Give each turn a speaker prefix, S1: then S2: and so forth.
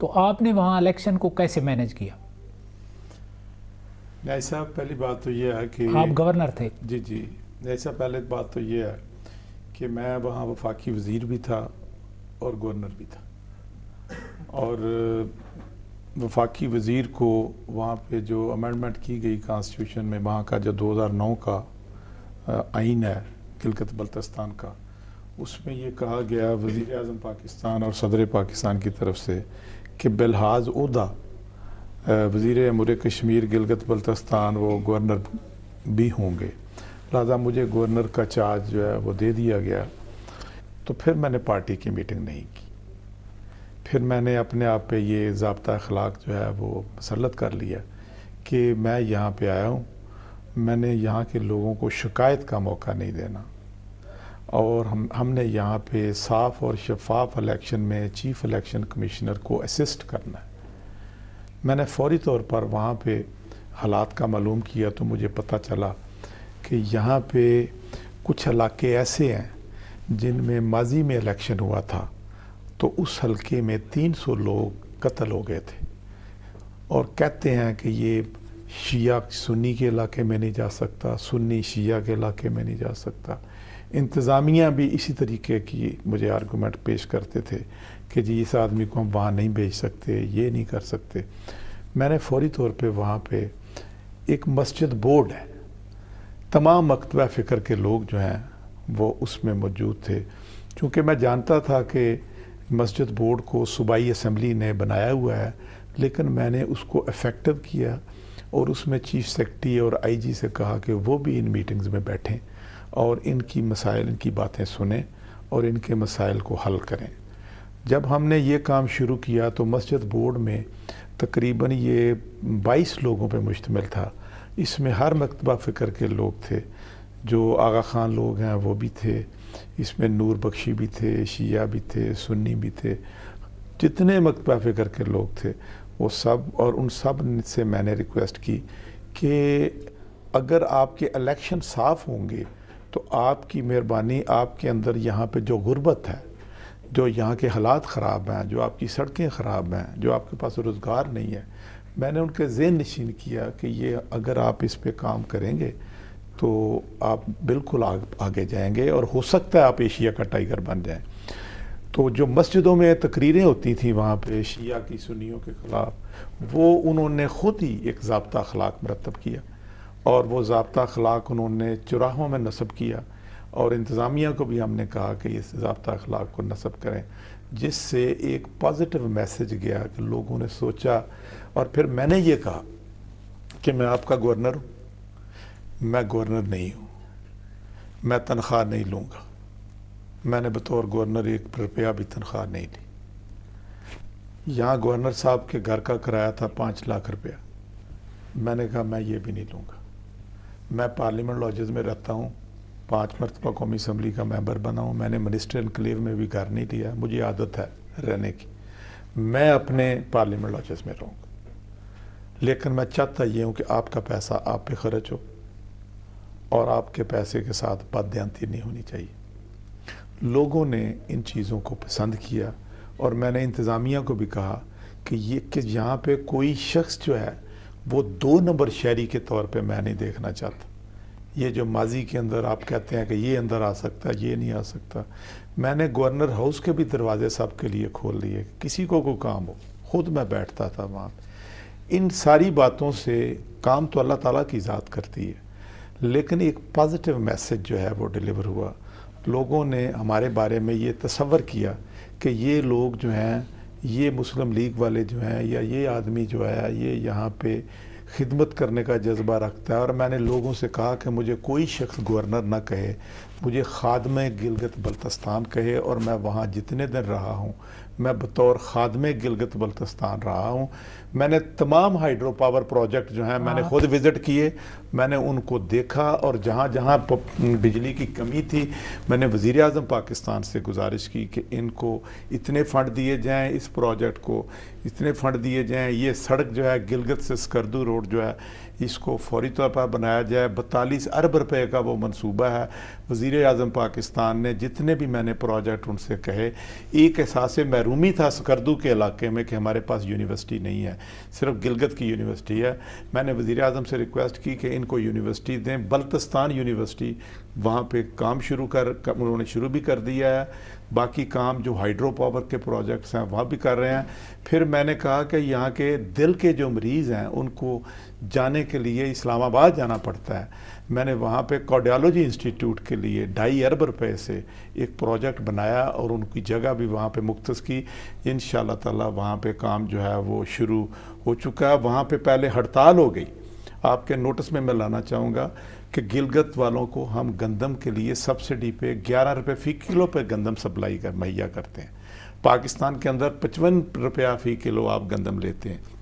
S1: तो आपने वहाँ इलेक्शन को कैसे मैनेज किया ऐसा पहली बात तो यह है कि आप गवर्नर थे जी जी ऐसा पहले बात तो ये है कि मैं वहाँ वफाकी वज़ीर भी था और गवर्नर भी था और वफाकी वज़ीर को वहाँ पे जो अमेंडमेंट की गई कॉन्स्टिट्यूशन में वहाँ का जो 2009 का आइन है गिलकत बल्तस्तान का उसमें ये कहा गया वजीर अजम पाकिस्तान और सदर पाकिस्तान की तरफ से कि बिलहाज उदा वज़ी अमूर कश्मीर गिलगत बल्तस्तान वो गवर्नर भी होंगे लिहाजा मुझे गवर्नर का चार्ज जो है वो दे दिया गया तो फिर मैंने पार्टी की मीटिंग नहीं की फिर मैंने अपने आप पे ये जबता अखलाक जो है वो मसलत कर लिया कि मैं यहाँ पे आया हूँ मैंने यहाँ के लोगों को शिकायत का मौका नहीं देना और हम हमने यहाँ पे साफ और शफाफ इलेक्शन में चीफ इलेक्शन कमिश्नर को असिस्ट करना है मैंने फौरी तौर पर वहाँ पे हालात का मालूम किया तो मुझे पता चला कि यहाँ पे कुछ इलाके ऐसे हैं जिनमें माजी में इलेक्शन हुआ था तो उस हलके में 300 लोग कत्ल हो गए थे और कहते हैं कि ये शिया सुन्नी के इलाके में नहीं जा सकता सुन्नी शिया के इलाके में नहीं जा सकता इंतज़ामिया भी इसी तरीके की मुझे आर्गूमेंट पेश करते थे कि जी इस आदमी को हम वहाँ नहीं भेज सकते ये नहीं कर सकते मैंने फौरी तौर पे वहाँ पे एक मस्जिद बोर्ड है तमाम मकतबा फ़िक्र के लोग जो हैं वो उसमें मौजूद थे चूँकि मैं जानता था कि मस्जिद बोर्ड को सूबाई असम्बली ने बनाया हुआ है लेकिन मैंने उसको अफेक्टिव किया और उसमें चीफ सेक्रटरी और आईजी से कहा कि वो भी इन मीटिंग्स में बैठें और इनकी मसाइल इनकी बातें सुने और इनके मसाइल को हल करें जब हमने ये काम शुरू किया तो मस्जिद बोर्ड में तकरीबन ये 22 लोगों पे मुश्तमिल था इसमें हर मकतबा फ़िक्र के लोग थे जो आगा ख़ान लोग हैं वो भी थे इसमें नूर बख्शी भी थे शिया भी थे सुन्नी भी थे जितने मकतबा फ़िक्र के लोग थे वो सब और उन सब से मैंने रिक्वेस्ट की कि अगर आपके इलेक्शन साफ़ होंगे तो आपकी मेहरबानी आपके अंदर यहाँ पे जो गुर्बत है जो यहाँ के हालात ख़राब हैं जो आपकी सड़कें ख़राब हैं जो आपके पास रोज़गार नहीं है मैंने उनके जेन नशीन किया कि ये अगर आप इस पर काम करेंगे तो आप बिल्कुल आग, आगे जाएंगे और हो सकता है आप एशिया का टाइगर बन जाएं तो जो मस्जिदों में तकरीरें होती थी वहाँ पे शिया की सुनियों के ख़िलाफ़ वो उन्होंने ख़ुद ही एक जबता अखलाक मरतब किया और वो जबता अखलाक उन्होंने चुराहों में नस्ब किया और इंतज़ामिया को भी हमने कहा कि इस जबता अखलाक को नस्ब करें जिससे एक पॉजिटिव मैसेज गया कि लोगों ने सोचा और फिर मैंने ये कहा कि मैं आपका गवर्नर हूँ मैं गवर्नर नहीं हूँ मैं तनख्वाह नहीं लूँगा मैंने बतौर गवर्नर एक रुपया भी तनख्वाह नहीं ली यहाँ गवर्नर साहब के घर का किराया था पाँच लाख रुपया मैंने कहा मैं ये भी नहीं लूँगा मैं पार्लियामेंट लॉजेज में रहता हूँ पाँच मरतबा कौमी असम्बली का मेंबर बना हूँ मैंने मिनिस्टर इनकलेव में भी घर नहीं दिया मुझे आदत है रहने की मैं अपने पार्लियामेंट लॉजेस में रहूँगा लेकिन मैं चाहता ये हूँ कि आपका पैसा आप पे खर्च हो और आपके पैसे के साथ बदयांती नहीं होनी चाहिए लोगों ने इन चीज़ों को पसंद किया और मैंने इंतज़ामिया को भी कहा कि ये कि यहाँ पर कोई शख्स जो है वो दो नंबर शहरी के तौर पे मैं नहीं देखना चाहता ये जो माजी के अंदर आप कहते हैं कि ये अंदर आ सकता है ये नहीं आ सकता मैंने गवर्नर हाउस के भी दरवाजे सब के लिए खोल लिए किसी को कोई काम हो खुद मैं बैठता था वहाँ इन सारी बातों से काम तो अल्लाह ताला की ज़ात करती है लेकिन एक पॉजिटिव मैसेज जो है वो डिलीवर हुआ लोगों ने हमारे बारे में ये तस्वर किया कि ये लोग जो हैं ये मुस्लिम लीग वाले जो हैं या ये आदमी जो है ये यहाँ पे खिदमत करने का जज्बा रखता है और मैंने लोगों से कहा कि मुझे कोई शख्स गवर्नर ना कहे मुझे खादम गिलगत बल्तस्तान कहे और मैं वहाँ जितने दिन रहा हूँ मैं बतौर खादम गिलगत बल्तिस्तान रहा हूँ मैंने तमाम हाइड्रो पावर प्रोजेक्ट जो हैं मैंने हाँ। खुद विज़िट किए मैंने उनको देखा और जहाँ जहाँ बिजली की कमी थी मैंने वज़ी अजम पाकिस्तान से गुजारिश की कि इनको इतने फ़ंड दिए जाएँ इस प्रोजेक्ट को इतने फ़ंड दिए जाएँ ये सड़क जो है गिलगत से स्कर्दू रोड जो है इसको फौरी तौर पर बनाया जाए बतालीस अरब रुपये का वो मनसूबा है वज़ी अजम पाकिस्तान ने जितने भी मैंने प्रोजेक्ट उनसे कहे एक एहसास महरूमी था सकर्दू के इलाके में कि हमारे पास यूनिवर्सिटी नहीं है सिर्फ गिलगत की यूनिवर्सिटी है मैंने वज़ी अजम से रिक्वेस्ट की कि इनको यूनिवर्सिटी दें बल्तस्तान यूनिवर्सिटी वहाँ पर काम शुरू कर उन्होंने शुरू भी कर दिया है बाकी काम जो हाइड्रो पावर के प्रोजेक्ट्स हैं वह भी कर रहे हैं फिर मैंने कहा कि यहाँ के दिल के जो मरीज़ हैं उनको जाने के लिए इस्लामाबाद जाना पड़ता है मैंने वहाँ पे कार्डियोलॉजी इंस्टीट्यूट के लिए ढाई अरब रुपए से एक प्रोजेक्ट बनाया और उनकी जगह भी वहाँ पे मुख्त की इन ताला वहाँ पे काम जो है वो शुरू हो चुका है वहाँ पे पहले हड़ताल हो गई आपके नोटिस में मैं लाना चाहूँगा कि गिलगत वालों को हम गंदम के लिए सब्सिडी पे ग्यारह रुपये फ़ी किलो पे गंदम सप्लाई कर मुहैया करते हैं पाकिस्तान के अंदर पचपन रुपया फ़ी किलो आप गंदम लेते हैं